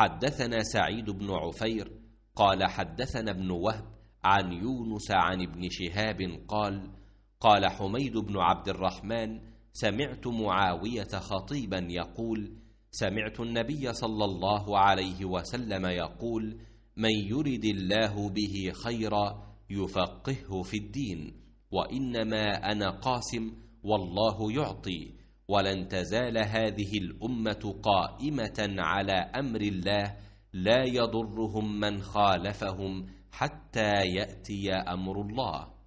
حدثنا سعيد بن عفير قال حدثنا ابن وهب عن يونس عن ابن شهاب قال قال حميد بن عبد الرحمن سمعت معاوية خطيبا يقول سمعت النبي صلى الله عليه وسلم يقول من يرد الله به خيرا يفقهه في الدين وإنما أنا قاسم والله يعطي ولن تزال هذه الامه قائمه على امر الله لا يضرهم من خالفهم حتى ياتي امر الله